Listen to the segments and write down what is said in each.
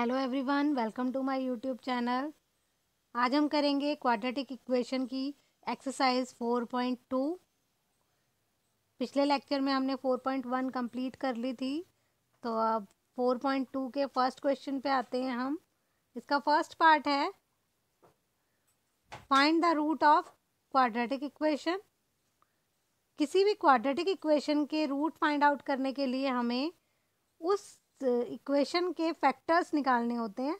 Hello everyone welcome to my YouTube channel आज हम करेंगे क्वाड्रेटिक इक्वेशन की एक्सरसाइज 4.2 पिछले लेक्चर में हमने 4.1 कंप्लीट कर ली थी तो अब 4.2 के फर्स्ट क्वेश्चन पे आते हैं हम इसका फर्स्ट पार्ट है find the root of quadratic equation किसी भी क्वाड्रेटिक इक्वेशन के रूट फाइंड आउट करने के लिए हमें उस इक्वेशन के फैक्टर्स निकालने होते हैं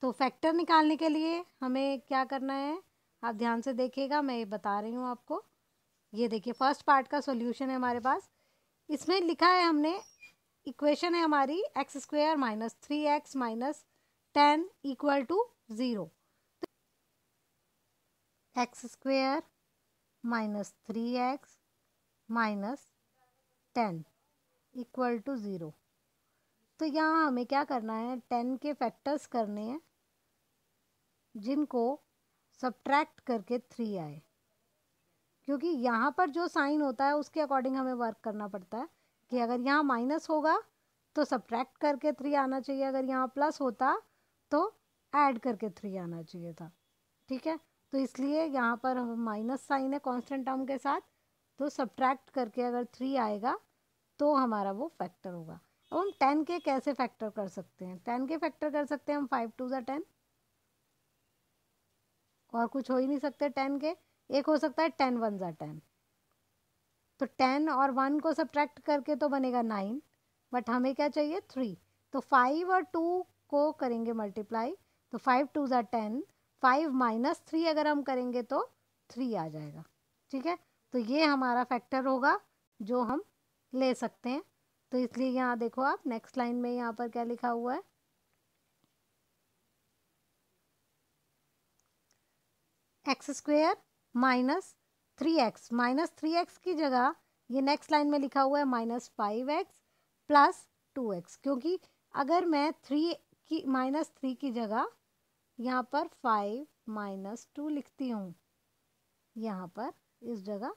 तो फैक्टर निकालने के लिए हमें क्या करना है आप ध्यान से देखिएगा मैं ये बता रही हूँ आपको ये देखिए फर्स्ट पार्ट का सॉल्यूशन है हमारे पास इसमें लिखा है हमने इक्वेशन है हमारी x square minus three x minus ten equal to zero x square minus three x minus ten equal to zero तो यहाँ हमें क्या करना है टेन के फैक्टर्स करने हैं जिनको सब्ट्रैक्ट करके थ्री आए क्योंकि यहाँ पर जो साइन होता है उसके अकॉर्डिंग हमें वर्क करना पड़ता है कि अगर यहाँ माइनस होगा तो सब्ट्रैक्ट करके थ्री आना चाहिए अगर यहाँ प्लस होता तो ऐड करके थ्री आना चाहिए था ठीक है तो इसलिए यहाँ पर माइनस साइन है कांस्टेंट टर्म के साथ तो सब्ट्रैक्ट करके अगर थ्री आएगा तो हमारा वो फैक्टर होगा अब हम टेन के कैसे फैक्टर कर सकते हैं टेन के फैक्टर कर सकते हैं हम फाइव टू ज़ा टेन और कुछ हो ही नहीं सकते टेन के एक हो सकता है टेन वन ज़ा टेन तो टेन और वन को सब्ट्रैक्ट करके तो बनेगा नाइन बट हमें क्या चाहिए थ्री तो फाइव और टू को करेंगे मल्टीप्लाई तो फाइव टू ज़ा टेन फाइव माइनस थ्री अगर हम करेंगे तो थ्री आ जाएगा ठीक है तो ये हमारा फैक्टर होगा जो हम ले सकते हैं तो इसलिए यहाँ देखो आप नेक्स्ट लाइन में यहाँ पर क्या लिखा हुआ है x square minus three x minus three x की जगह ये नेक्स्ट लाइन में लिखा हुआ है minus five x plus two x क्योंकि अगर मैं थ्री की माइनस थ्री की जगह यहाँ पर फाइव माइनस टू लिखती हूँ यहाँ पर इस जगह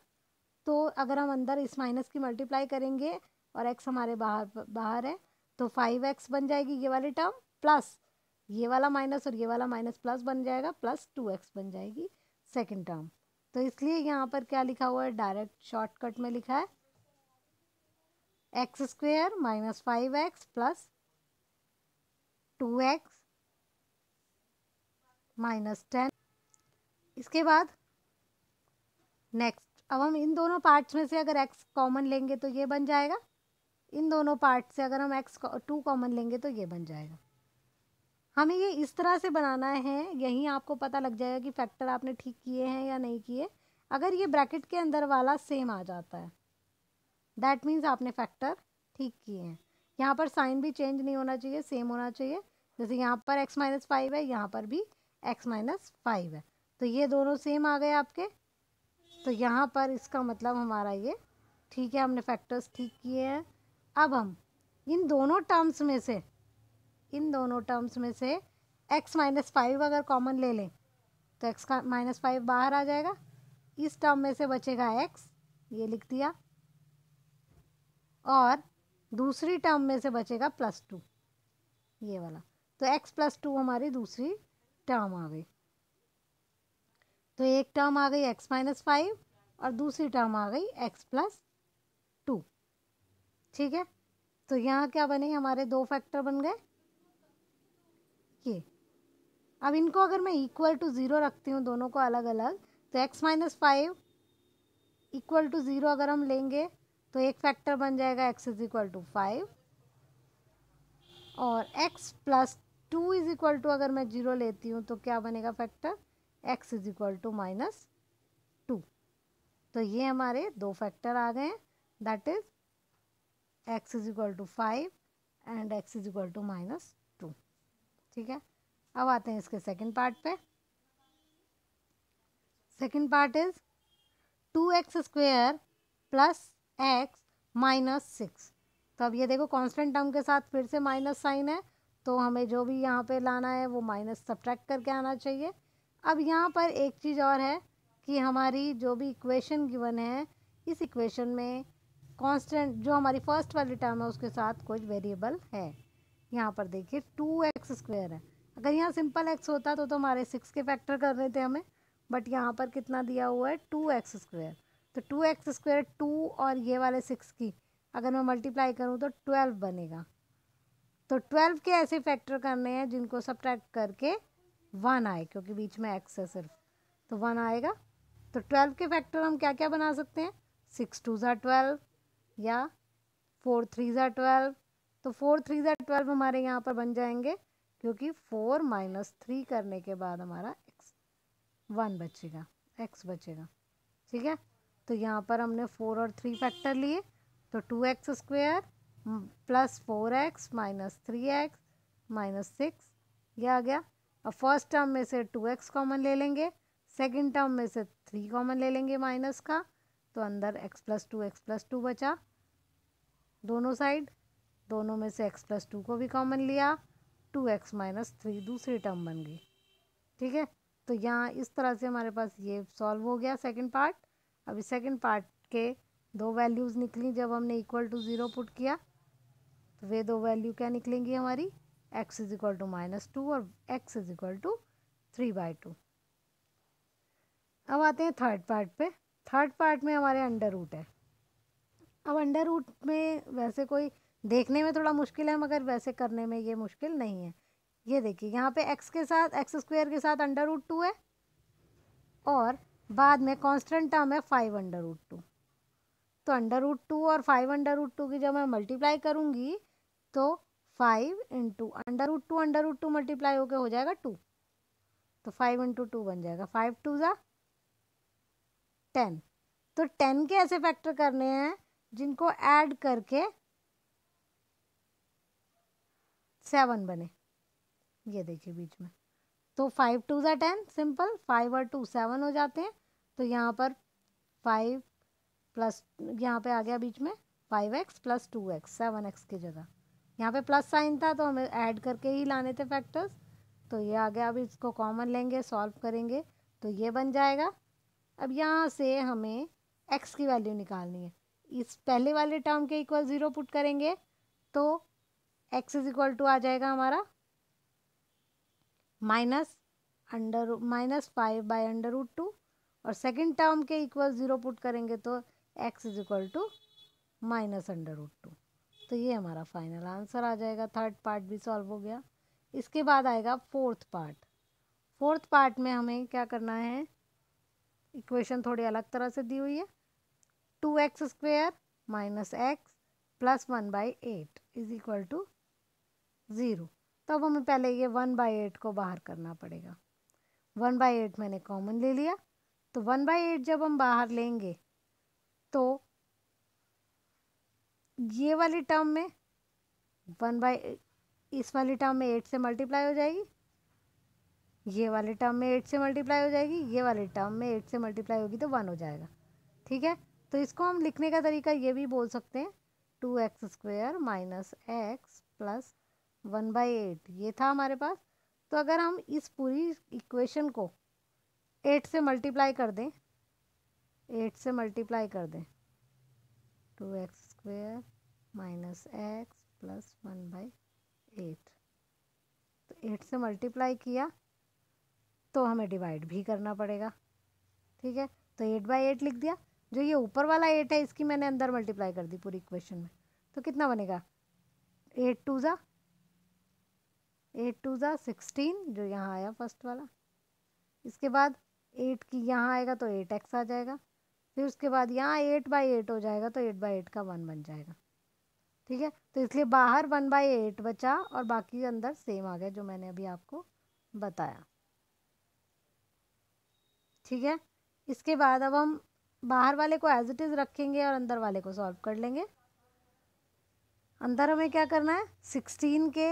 तो अगर हम अंदर इस माइनस की मल्टीप्लाई करेंगे और एक्स हमारे बाहर बाहर है तो फाइव एक्स बन जाएगी ये वाली टर्म प्लस ये वाला माइनस और ये वाला माइनस प्लस बन जाएगा प्लस टू एक्स बन जाएगी सेकेंड टर्म तो इसलिए यहाँ पर क्या लिखा हुआ है डायरेक्ट शॉर्टकट में लिखा है x square minus five x plus two x minus ten इसके बाद नेक्स्ट अब हम इन दोनों पार्ट्स में से अगर एक्स कॉमन लेंगे तो ये बन जाएगा इन दोनों पार्ट से अगर हम एक्स टू कॉमन लेंगे तो ये बन जाएगा हमें ये इस तरह से बनाना है यहीं आपको पता लग जाएगा कि फैक्टर आपने ठीक किए हैं या नहीं किए अगर ये ब्रैकेट के अंदर वाला सेम आ जाता है दैट मीन्स आपने फैक्टर ठीक किए हैं यहाँ पर साइन भी चेंज नहीं होना चाहिए सेम होना चाहिए जैसे यहाँ पर एक्स माइनस फाइव है यहाँ पर भी एक्स माइनस फाइव है तो ये दोनों सेम आ गए आपके तो यहाँ पर इसका मतलब हमारा ये ठीक है हमने फैक्टर्स ठीक किए हैं अब हम इन दोनों टर्म्स में से इन दोनों टर्म्स में से x माइनस फाइव अगर कॉमन ले लें तो x का माइनस फाइव बाहर आ जाएगा इस टर्म में से बचेगा x ये लिख दिया और दूसरी टर्म में से बचेगा प्लस टू ये वाला तो x प्लस टू हमारी दूसरी टर्म आ गई तो एक टर्म आ गई x माइनस फाइव और दूसरी टर्म आ गई x प्लस टू ठीक है तो यहाँ क्या बने हमारे दो फैक्टर बन गए ये अब इनको अगर मैं इक्वल टू ज़ीरो रखती हूँ दोनों को अलग अलग तो x minus five equal to zero अगर हम लेंगे तो एक फैक्टर बन जाएगा x is equal to five और x plus two is equal to अगर मैं जीरो लेती हूँ तो क्या बनेगा factor x is equal to minus two तो ये हमारे दो फैक्टर आ गए हैं that is x is equal to five and x is equal to minus two ठीक है अब आते हैं इसके सेकंड पार्ट पे second part is two x square plus x minus six तो अब ये देखो कांस्टेंट टर्म के साथ फिर से माइनस साइन है तो हमें जो भी यहाँ पे लाना है वो माइनस सब्ट्रैक्ट करके आना चाहिए अब यहाँ पर एक चीज़ और है कि हमारी जो भी इक्वेशन गिवन है इस इक्वेशन में कांस्टेंट जो हमारी फर्स्ट वाली टर्म है उसके साथ कुछ वेरिएबल है यहाँ पर देखिए टू एक्स स्क्वेयर है अगर यहाँ सिंपल एक्स होता तो, तो हमारे सिक्स के फैक्टर कर रहे थे हमें बट यहाँ पर कितना दिया हुआ है टू एक्स स्क्वेयर तो टू एक्स स्क्वेयर टू और ये वाले सिक्स की अगर मैं मल्टीप्लाई करूँ तो ट्वेल्व बनेगा तो ट्वेल्व के ऐसे फैक्टर करने हैं जिनको सब करके वन आए क्योंकि बीच में एक्स है सिर्फ तो वन आएगा तो ट्वेल्व के फैक्टर हम क्या क्या बना सकते हैं सिक्स टू ज़ा ट्वेल्व या फोर थ्री ज़ा ट्वेल्व तो फोर थ्री ज़ा ट्वेल्व हमारे यहाँ पर बन जाएंगे क्योंकि फोर माइनस थ्री करने के बाद हमारा एक्स वन बचेगा एक्स बचेगा ठीक है तो यहाँ पर हमने फोर और थ्री फैक्टर लिए तो two x square plus four x minus three x minus six यह आ गया अब फर्स्ट टर्म में से टू एक्स कॉमन ले लेंगे सेकेंड टर्म में से थ्री कॉमन ले लेंगे माइनस का तो अंदर x plus two x plus two बचा दोनों साइड दोनों में से एक्स प्लस टू को भी कॉमन लिया टू एक्स माइनस थ्री दूसरी टर्म बन गई ठीक है तो यहाँ इस तरह से हमारे पास ये सॉल्व हो गया सेकंड पार्ट अभी सेकंड पार्ट के दो वैल्यूज़ निकली जब हमने इक्वल टू ज़ीरो पुट किया तो वे दो वैल्यू क्या निकलेंगी हमारी x is equal to minus two और x is equal to three by two अब आते हैं थर्ड पार्ट पे थर्ड पार्ट में हमारे अंडर रूट है अब अंडर रूट में वैसे कोई देखने में थोड़ा मुश्किल है मगर वैसे करने में ये मुश्किल नहीं है ये देखिए यहाँ पे एक्स के साथ एक्स स्क्वायर के साथ अंडर रूट टू है और बाद में कांस्टेंट टर्म है फाइव अंडर रूट टू तो अंडर रूट टू और फाइव अंडर रूट टू की जब मैं मल्टीप्लाई करूँगी तो five into under root two under root two multiply होकर हो जाएगा टू तो फाइव इंटू टू बन जाएगा फाइव टू ज़ा टेन तो टेन के ऐसे फैक्टर करने हैं जिनको ऐड करके सेवन बने ये देखिए बीच में तो फाइव टू ज़ा टेन सिंपल फाइव और टू सेवन हो जाते हैं तो यहाँ पर फाइव प्लस यहाँ पे आ गया बीच में five x plus two x seven x की जगह यहाँ पे प्लस साइन था तो हमें ऐड करके ही लाने थे फैक्टर्स तो ये आ गया अब इसको कॉमन लेंगे सॉल्व करेंगे तो ये बन जाएगा अब यहाँ से हमें एक्स की वैल्यू निकालनी है इस पहले वाले टर्म के इक्वल ज़ीरो पुट करेंगे तो एक्स इज इक्वल टू आ जाएगा हमारा minus under minus five by under root two और सेकेंड टर्म के इक्वल ज़ीरो पुट करेंगे तो x is equal to minus under root two तो ये हमारा फाइनल आंसर आ जाएगा थर्ड पार्ट भी सॉल्व हो गया इसके बाद आएगा फोर्थ पार्ट फोर्थ पार्ट में हमें क्या करना है इक्वेशन थोड़ी अलग तरह से दी हुई है two x square minus x plus one by eight is equal to zero तो अब हमें पहले ये वन बाई एट को बाहर करना पड़ेगा वन बाई एट मैंने कॉमन ले लिया तो वन बाई एट जब हम बाहर लेंगे तो ये वाली टर्म में वन बाई इस वाली टर्म में एट से मल्टीप्लाई हो जाएगी ये वाले टर्म में एट से मल्टीप्लाई हो जाएगी ये वाले टर्म में एट से मल्टीप्लाई होगी तो वन हो जाएगा ठीक है तो इसको हम लिखने का तरीका ये भी बोल सकते हैं two x square minus x plus one by eight ये था हमारे पास तो अगर हम इस पूरी इक्वेशन को एट से मल्टीप्लाई कर दें एट से मल्टीप्लाई कर दें two x square minus x plus one by eight तो एट से मल्टीप्लाई किया तो हमें डिवाइड भी करना पड़ेगा ठीक है तो एट बाई एट लिख दिया जो ये ऊपर वाला एट है इसकी मैंने अंदर मल्टीप्लाई कर दी पूरी इक्वेशन में तो कितना बनेगा एट टू ज़ा एट टू ज़ा सिक्सटीन जो यहाँ आया फर्स्ट वाला इसके बाद एट की यहाँ आएगा तो एट एक्स आ जाएगा फिर उसके बाद यहाँ एट बाई एट हो जाएगा तो एट बाई एट का वन बन जाएगा ठीक है तो इसलिए बाहर वन बाई एट बचा और बाकी अंदर सेम आ गया जो मैंने अभी आपको बताया ठीक है इसके बाद अब हम बाहर वाले को एज इट इज़ रखेंगे और अंदर वाले को सॉल्व कर लेंगे अंदर हमें क्या करना है सिक्सटीन के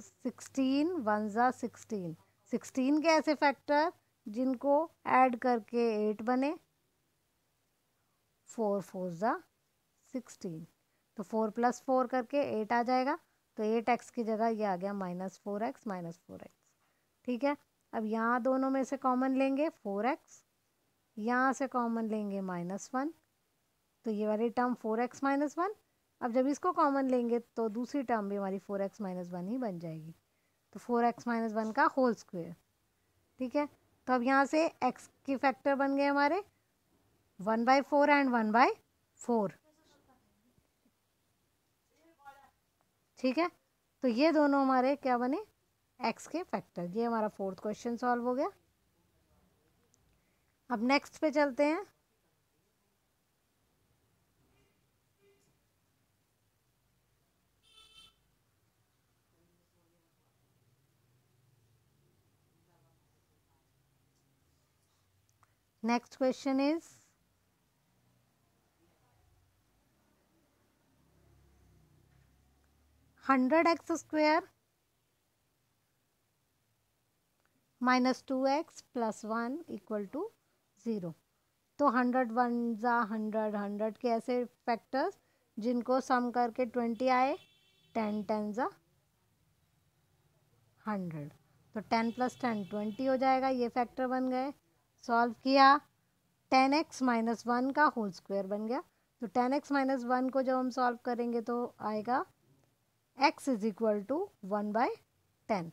सिक्सटीन वन ज़ा सिक्सटीन सिक्सटीन के ऐसे फैक्टर जिनको ऐड करके एट बने फोर फोर ज़ा सिक्सटीन तो फोर प्लस फोर करके एट आ जाएगा तो एट एक्स की जगह ये आ गया minus four x minus four x ठीक है अब यहाँ दोनों में से कॉमन लेंगे फोर एक्स यहाँ से कॉमन लेंगे माइनस वन तो ये वाली term four x minus one अब जब इसको कॉमन लेंगे तो दूसरी टर्म भी हमारी फोर एक्स माइनस वन ही बन जाएगी तो फोर एक्स माइनस वन का होल स्क्वेयर ठीक है तो अब यहाँ से एक्स के फैक्टर बन गए हमारे one by four and one by four ठीक है तो ये दोनों हमारे क्या बने एक्स के फैक्टर ये हमारा फोर्थ क्वेश्चन सॉल्व हो गया अब नेक्स्ट पे चलते हैं next question is hundred x square minus two x plus one equal to zero तो हंड्रेड वन ज़ा हंड्रेड हंड्रेड के ऐसे फैक्टर्स जिनको सम करके ट्वेंटी आए टेन टेन ज़ा हंड्रेड तो टेन प्लस टेन ट्वेंटी हो जाएगा ये फैक्टर बन गए सॉल्व किया टेन एक्स माइनस वन का होल स्क्वायर बन गया तो टेन एक्स माइनस वन को जब हम सॉल्व करेंगे तो आएगा x is equal to one by ten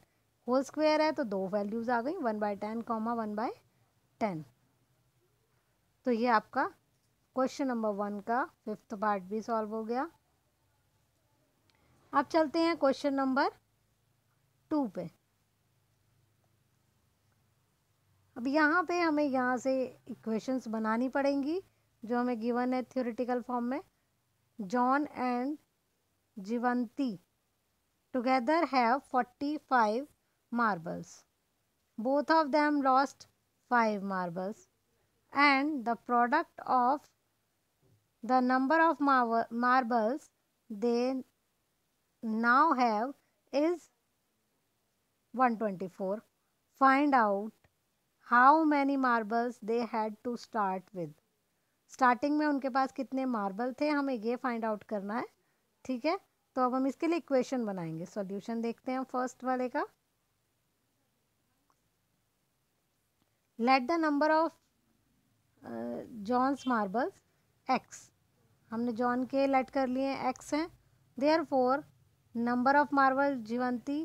whole square है तो दो वैल्यूज़ आ गई one by ten comma one by ten तो ये आपका क्वेश्चन नंबर वन का फिफ्थ पार्ट भी सॉल्व हो गया अब चलते हैं क्वेश्चन नंबर टू पे अब यहाँ पे हमें यहाँ से इक्वेशंस बनानी पड़ेंगी जो हमें गिवन है थ्योरेटिकल फॉर्म में John and Jeevanti together have forty five marbles. Both of them lost 5 marbles and the product of the number of mar marbles they now have is 124. Find out how many marbles they had to start with. Starting में उनके पास कितने marble थे हमें ये find out करना है ठीक है तो अब हम इसके लिए इक्वेशन बनाएंगे सॉल्यूशन देखते हैं फर्स्ट वाले का let the number of John's marbles x हमने जॉन के लेट कर लिए एक्स हैं therefore number of marble Jeevanti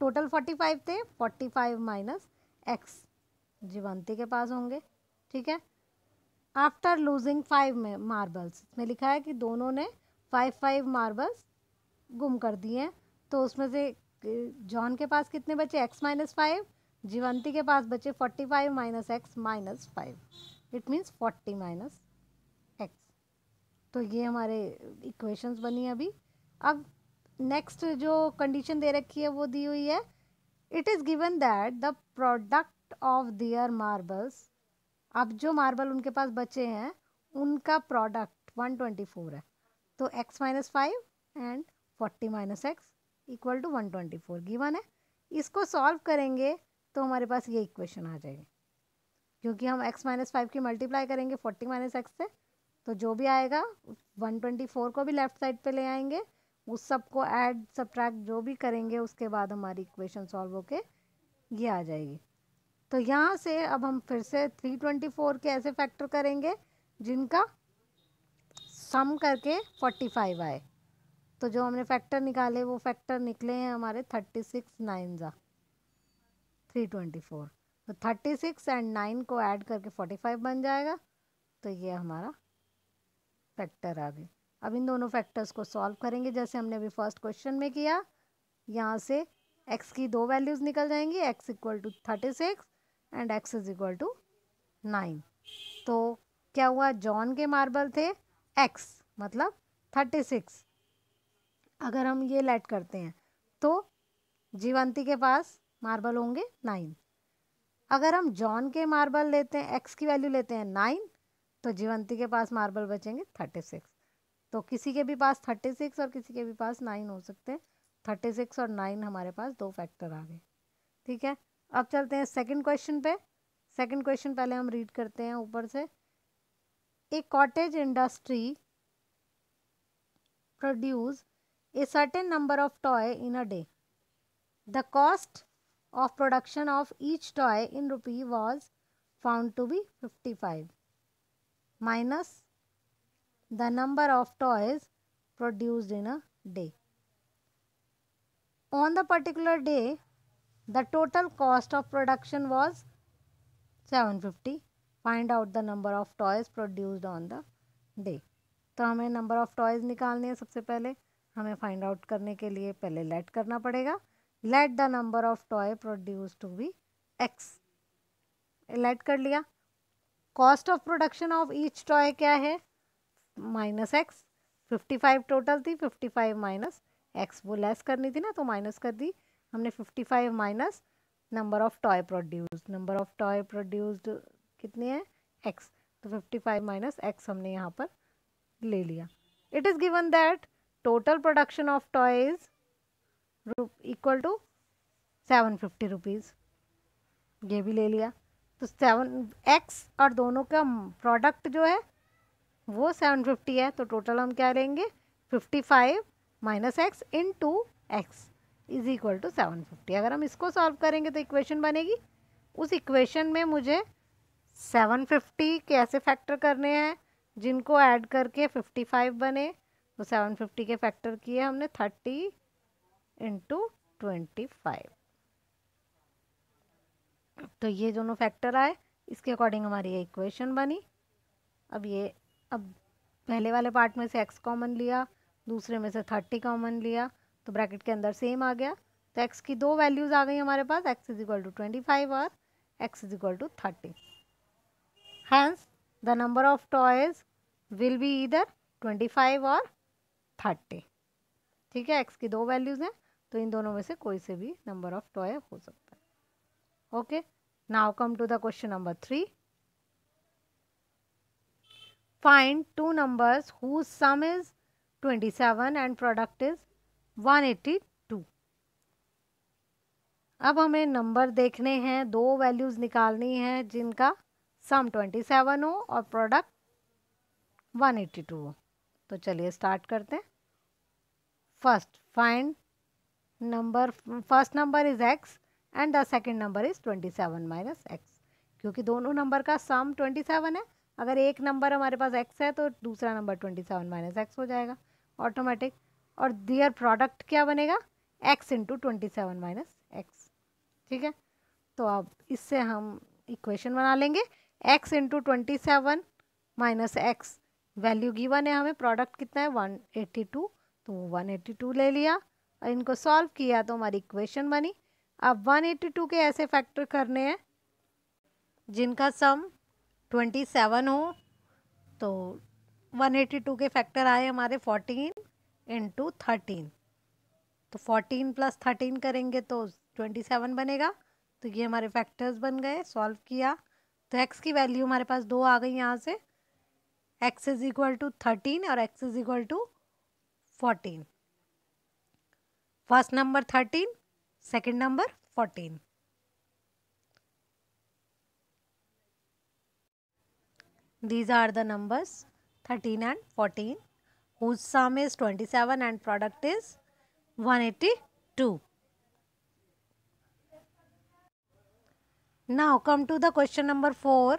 total forty five थे forty five minus x Jeevanti के पास होंगे ठीक है आफ्टर लूजिंग फाइव में मार्बल्स इसमें लिखा है कि दोनों ने फाइव फाइव मार्बल्स गुम कर दिए हैं तो उसमें से जॉन uh, के पास कितने बचे एक्स माइनस फाइव जीवंती के पास बचे forty five minus x minus five it means forty minus x तो ये हमारे इक्वेशंस बनी अभी अब नेक्स्ट जो कंडीशन दे रखी है वो दी हुई है it is given that the product of their marbles अब जो मार्बल उनके पास बचे हैं उनका प्रोडक्ट वन ट्वेंटी फोर है तो x minus five and forty minus x equal to one twenty four given है इसको सॉल्व करेंगे तो हमारे पास ये इक्वेशन आ जाएगी क्योंकि हम x माइनस फाइव की मल्टीप्लाई करेंगे फोर्टी माइनस एक्स से तो जो भी आएगा वन ट्वेंटी फोर को भी लेफ्ट साइड पे ले आएंगे उस सब को ऐड सब्ट्रैक्ट जो भी करेंगे उसके बाद हमारी इक्वेशन सॉल्व होके ये आ जाएगी तो यहाँ से अब हम फिर से थ्री ट्वेंटी फोर के ऐसे फैक्टर करेंगे जिनका सम करके फोर्टी फाइव आए तो जो हमने फैक्टर निकाले वो फैक्टर निकले हैं हमारे थर्टी सिक्स नाइन ज़ा थ्री ट्वेंटी फोर तो थर्टी सिक्स एंड नाइन को ऐड करके फोर्टी फाइव बन जाएगा तो ये हमारा फैक्टर आ गया अब इन दोनों फैक्टर्स को सॉल्व करेंगे जैसे हमने अभी फर्स्ट क्वेश्चन में किया यहाँ से एक्स की दो वैल्यूज़ निकल जाएंगी x equal to thirty six and x is equal to nine तो क्या हुआ जॉन के मार्बल थे एक्स मतलब थर्टी सिक्स अगर हम ये लेट करते हैं तो जीवंती के पास मार्बल होंगे नाइन अगर हम जॉन के मार्बल लेते हैं एक्स की वैल्यू लेते हैं नाइन तो जीवंती के पास मार्बल बचेंगे थर्टी सिक्स तो किसी के भी पास थर्टी सिक्स और किसी के भी पास नाइन हो सकते हैं थर्टी सिक्स और नाइन हमारे पास दो फैक्टर आ गए ठीक है अब चलते हैं सेकंड क्वेश्चन पे सेकंड क्वेश्चन पहले हम रीड करते हैं ऊपर से a cottage industry produce a certain number of toy in a day the cost of production of each toy in rupee was found to be 55 minus the number of toys produced in a day. On the particular day, the total cost of production was 750. Find out the number of toys produced on the day. तो हमें number of toys निकालने हैं सबसे पहले हमें find out करने के लिए पहले लेट करना पड़ेगा let the number of toy produce to be x let कर लिया cost of production of each toy क्या है minus x fifty five total थी फिफ्टी फाइव माइनस एक्स वो लेस करनी थी ना तो माइनस कर दी हमने fifty five minus number of toy produce number of toy produced कितने हैं एक्स तो फिफ्टी फाइव माइनस एक्स हमने यहाँ पर ले लिया it is given that total production of toy is equal to seven fifty rupees ये भी ले लिया तो सेवन एक्स और दोनों का प्रोडक्ट जो है वो सेवन फिफ्टी है तो टोटल हम क्या लेंगे fifty five minus x into x is equal to seven fifty अगर हम इसको सॉल्व करेंगे तो इक्वेशन बनेगी उस इक्वेशन में मुझे सेवन फिफ्टी के ऐसे फैक्टर करने हैं जिनको ऐड करके फिफ्टी फाइव बने तो सेवन फिफ्टी के फैक्टर किए हमने थर्टी इंटू ट्वेंटी फाइव तो ये दोनों फैक्टर आए इसके अकॉर्डिंग हमारी ये इक्वेशन बनी अब ये अब पहले वाले पार्ट में से एक्स कॉमन लिया दूसरे में से थर्टी कॉमन लिया तो ब्रैकेट के अंदर सेम आ गया तो एक्स की दो वैल्यूज़ आ गई हमारे पास x is equal to twenty five और x is equal to thirty hence the number of toys will be इधर ट्वेंटी फाइव और थर्टी ठीक है एक्स की दो वैल्यूज़ हैं तो इन दोनों में से कोई से भी नंबर ऑफ टॉय हो सकता है okay now come to the question number three find two is twenty seven and product is one is two अब हमें नंबर देखने हैं दो वैल्यूज़ निकालनी है जिनका सम ट्वेंटी सेवन हो और प्रोडक्ट वन टू हो तो चलिए स्टार्ट करते हैं first find number first number is x and the second number is twenty seven minus x क्योंकि दोनों नंबर का सम ट्वेंटी सेवन है अगर एक नंबर हमारे पास एक्स है तो दूसरा number twenty seven minus x हो जाएगा ऑटोमेटिक और दियर प्रोडक्ट क्या बनेगा x into twenty seven minus x ठीक है तो अब इससे हम इक्वेशन बना लेंगे x into twenty seven minus x value given है हमें प्रोडक्ट कितना है वन एट्टी टू तो वन एट्टी टू ले लिया और इनको सॉल्व किया तो हमारी इक्वेशन बनी अब 182 के ऐसे फैक्टर करने हैं जिनका सम 27 हो तो 182 के फैक्टर आए हमारे 14 इंटू थर्टीन तो 14 प्लस 13 करेंगे तो 27 बनेगा तो ये हमारे फैक्टर्स बन गए सॉल्व किया तो एक्स की वैल्यू हमारे पास दो आ गई यहाँ से x is equal to thirteen और x is equal to fourteen First number 13, second number 14. These are the numbers 13 and 14 whose sum is 27 and product is 182. Now come to the question number 4.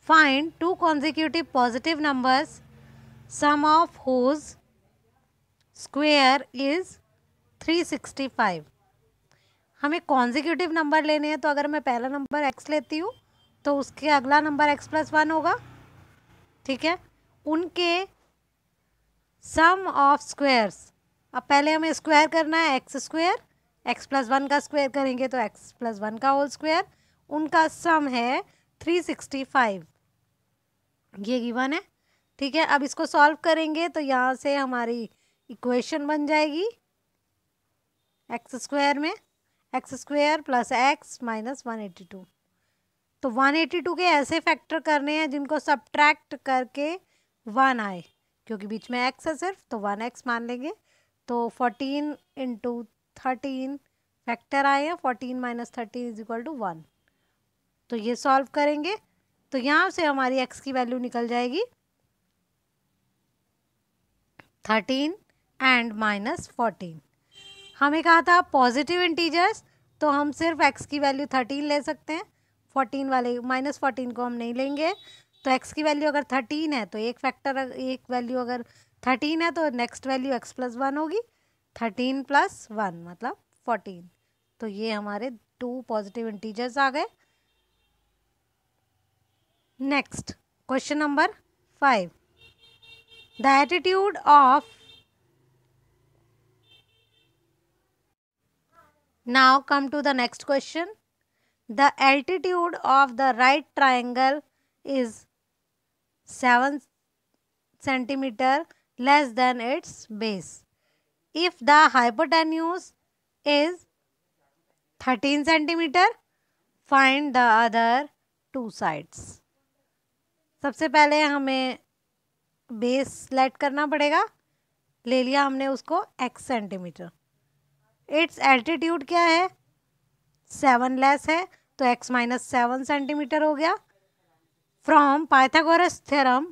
Find two consecutive positive numbers sum of whose square is 365 हमें consecutive number लेने हैं तो अगर मैं पहला number x लेती हूँ तो उसके अगला नंबर एक्स प्लस वन होगा ठीक है उनके सम ऑफ स्क्वेयर्स अब पहले हमें स्क्वायर करना है x square x plus one का स्क्वायर करेंगे तो एक्स प्लस वन का होल स्क्वायर उनका सम है थ्री सिक्सटी फाइव ये गिवन है ठीक है अब इसको सॉल्व करेंगे तो यहाँ से हमारी इक्वेशन बन जाएगी एक्स स्क्वायर में x square plus x minus one eighty two तो वन एटी टू के ऐसे फैक्टर करने हैं जिनको सब्ट्रैक्ट करके वन आए क्योंकि बीच में एक्स है सिर्फ तो वन एक्स मान लेंगे तो फोर्टीन इंटू थर्टीन फैक्टर आए हैं fourteen minus thirteen is equal to one तो ये सॉल्व करेंगे तो यहाँ से हमारी एक्स की वैल्यू निकल जाएगी थर्टीन एंड माइनस फोर्टीन हमें कहा था पॉजिटिव इंटीजर्स तो हम सिर्फ एक्स की वैल्यू थर्टीन ले सकते हैं फोर्टीन वाले माइनस फोर्टीन को हम नहीं लेंगे तो एक्स की वैल्यू अगर थर्टीन है तो एक फैक्टर एक वैल्यू अगर थर्टीन है तो next value x plus one होगी थर्टीन प्लस वन मतलब फोर्टीन तो ये हमारे टू पॉजिटिव इंटीजर्स आ गए next question number five the attitude of Now come to the next question. The altitude of the right triangle is 7 cm less than its base. If the hypotenuse is 13 cm find the other two sides. सबसे पहले हमें base select करना पड़ेगा ले लिया हमने उसको x centimetre it's altitude क्या है सेवन लेस है तो एक्स माइनस सेवन सेंटीमीटर हो गया from Pythagoras theorem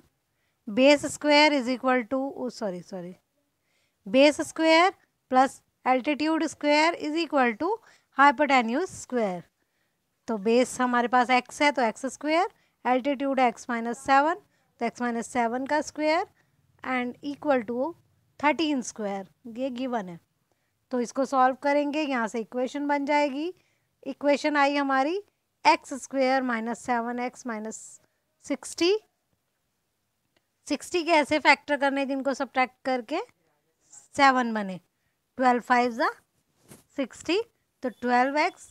base square is equal to sorry sorry base square plus altitude square is equal to hypotenuse square तो बेस हमारे पास x है तो x square altitude x minus seven तो x minus seven का square and equal to thirteen square ये given है तो इसको सॉल्व करेंगे यहाँ से इक्वेशन बन जाएगी इक्वेशन आई हमारी x square minus seven x minus sixty sixty के ऐसे फैक्टर करने जिनको सब्ट्रैक्ट करके सेवन बने ट्वेल्व फाइव ज़ा सिक्सटी तो ट्वेल्व एक्स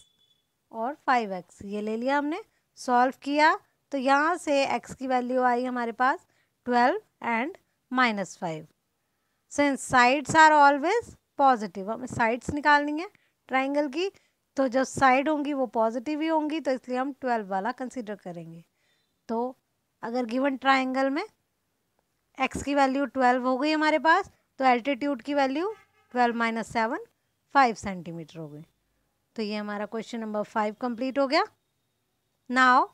और फाइव एक्स ये ले लिया हमने सॉल्व किया तो यहाँ से एक्स की वैल्यू आई हमारे पास twelve and minus five since sides are always positive हमें साइड्स निकालनी है ट्राइंगल की तो जब साइड होंगी वो पॉजिटिव ही होंगी तो इसलिए हम ट्वेल्व वाला कंसिडर करेंगे तो अगर गिवन ट्राइंगल में एक्स की वैल्यू ट्वेल्व हो गई हमारे पास तो एल्टीट्यूड की value twelve minus seven five centimetre हो गई तो ये हमारा क्वेश्चन नंबर फाइव कंप्लीट हो गया now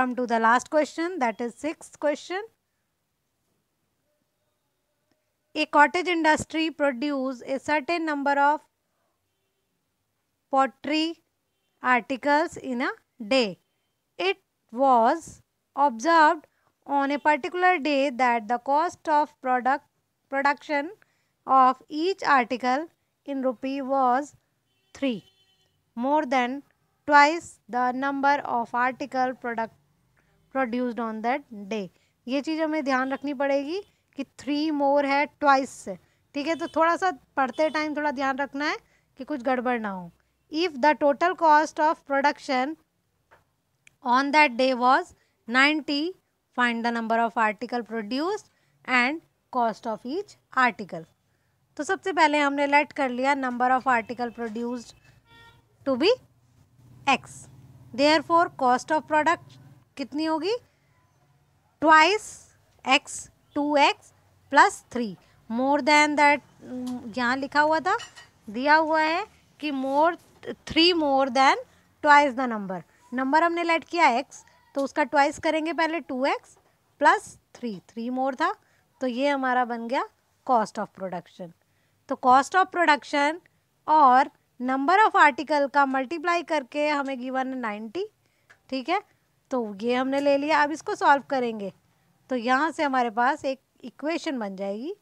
come to the last question that is six question A cottage industry produces a certain number of pottery articles in a day. It was observed on a particular day that the cost of product production of each article in rupee was 3 more than twice the number of article product produced on that day ये चीज़ हमें ध्यान रखनी पड़ेगी कि three more है twice से ठीक है तो थोड़ा सा पढ़ते टाइम थोड़ा ध्यान रखना है कि कुछ गड़बड़ ना हो if the total cost of production on that day was ninety find the number of article produce and cost of each article तो सबसे पहले हमने लेट कर लिया number of article produced to be x therefore cost of product कितनी होगी twice x two x plus three more than that यहाँ लिखा हुआ था दिया हुआ है कि more three more than twice the number number हमने लेट किया एक्स तो उसका ट्वाइस करेंगे पहले two x plus three three more था तो ये हमारा बन गया कॉस्ट ऑफ प्रोडक्शन तो कॉस्ट ऑफ प्रोडक्शन और नंबर ऑफ आर्टिकल का मल्टीप्लाई करके हमें गिवन है नाइन्टी ठीक है तो ये हमने ले लिया अब इसको सॉल्व करेंगे तो यहाँ से हमारे पास एक इक्वेशन बन जाएगी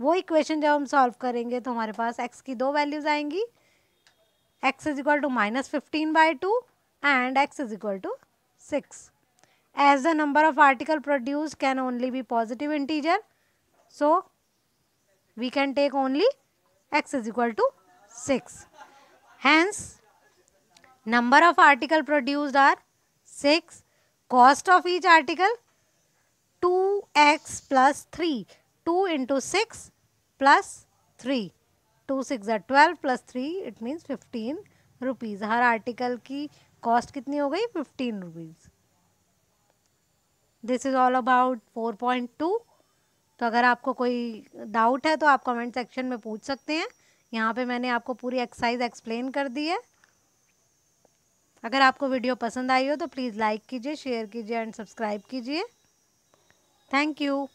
वो इक्वेशन जब हम सॉल्व करेंगे तो हमारे पास एक्स की दो वैल्यूज आएंगी x is equal to minus fifteen by two and x is equal to six as the number of article produce can only be positive integer so we can take only x is equal to six hence number of article produced are six cost of each article two x plus three two into six plus three two six ज़ा twelve plus three it means fifteen rupees her article की cost कितनी हो गई fifteen rupees this is all about four point two तो अगर आपको कोई doubt है तो आप कमेंट सेक्शन में पूछ सकते हैं यहाँ पे मैंने आपको पूरी एक्सरसाइज एक्सप्लेन कर दी है अगर आपको वीडियो पसंद आई हो तो प्लीज़ लाइक कीजिए शेयर कीजिए एंड सब्सक्राइब कीजिए Thank you.